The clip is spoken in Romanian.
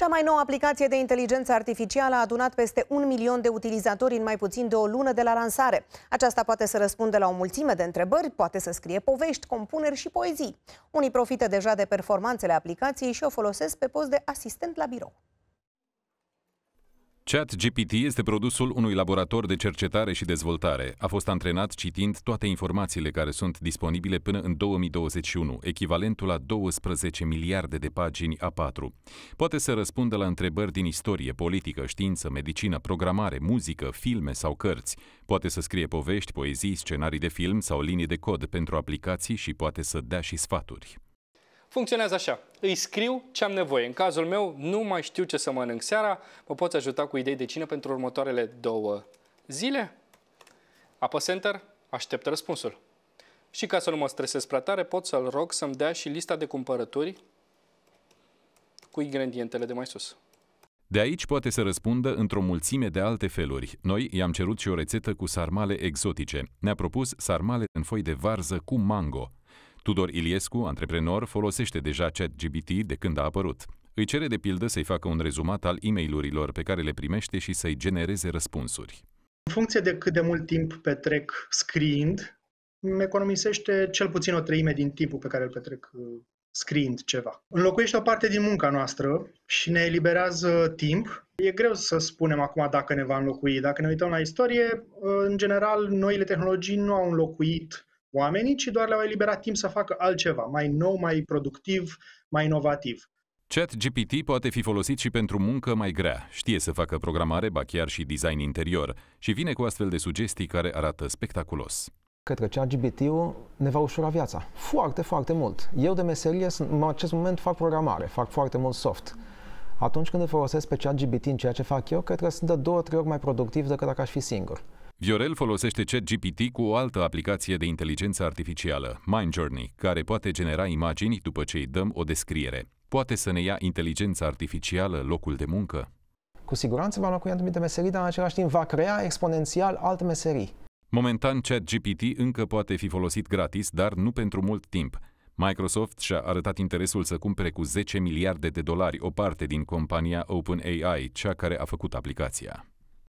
Cea mai nouă aplicație de inteligență artificială a adunat peste un milion de utilizatori în mai puțin de o lună de la lansare. Aceasta poate să răspundă la o mulțime de întrebări, poate să scrie povești, compuneri și poezii. Unii profită deja de performanțele aplicației și o folosesc pe post de asistent la birou. ChatGPT este produsul unui laborator de cercetare și dezvoltare. A fost antrenat citind toate informațiile care sunt disponibile până în 2021, echivalentul la 12 miliarde de pagini A4. Poate să răspundă la întrebări din istorie, politică, știință, medicină, programare, muzică, filme sau cărți. Poate să scrie povești, poezii, scenarii de film sau linii de cod pentru aplicații și poate să dea și sfaturi funcționează așa. Îi scriu ce am nevoie. În cazul meu, nu mai știu ce să mănânc seara. Mă poți ajuta cu idei de cină pentru următoarele două zile? Apăs Enter, aștept răspunsul. Și ca să nu mă stresez prea tare, pot să-l rog să-mi dea și lista de cumpărături cu ingredientele de mai sus. De aici poate să răspundă într-o mulțime de alte feluri. Noi i-am cerut și o rețetă cu sarmale exotice. Ne-a propus sarmale în foi de varză cu mango. Tudor Iliescu, antreprenor, folosește deja ChatGPT de când a apărut. Îi cere de pildă să-i facă un rezumat al e pe care le primește și să-i genereze răspunsuri. În funcție de cât de mult timp petrec scriind, îmi economisește cel puțin o treime din timpul pe care îl petrec uh, scriind ceva. Înlocuiește o parte din munca noastră și ne eliberează timp. E greu să spunem acum dacă ne va înlocui. Dacă ne uităm la istorie, uh, în general, noile tehnologii nu au înlocuit oamenii, ci doar le-au eliberat timp să facă altceva, mai nou, mai productiv, mai inovativ. Chat GPT poate fi folosit și pentru muncă mai grea. Știe să facă programare, ba chiar și design interior și vine cu astfel de sugestii care arată spectaculos. Cred că Chat ul ne va ușura viața. Foarte, foarte mult. Eu de meserie, în acest moment, fac programare, fac foarte mult soft. Atunci când îl folosesc pe Chat GPT în ceea ce fac eu, cred că sunt de două, trei ori mai productiv decât dacă aș fi singur. Viorel folosește ChatGPT cu o altă aplicație de inteligență artificială, MindJourney, care poate genera imagini după ce îi dăm o descriere. Poate să ne ia inteligența artificială locul de muncă? Cu siguranță va locui anumite meserii, dar în același timp va crea exponențial alte meserii. Momentan, ChatGPT încă poate fi folosit gratis, dar nu pentru mult timp. Microsoft și-a arătat interesul să cumpere cu 10 miliarde de dolari o parte din compania OpenAI, cea care a făcut aplicația.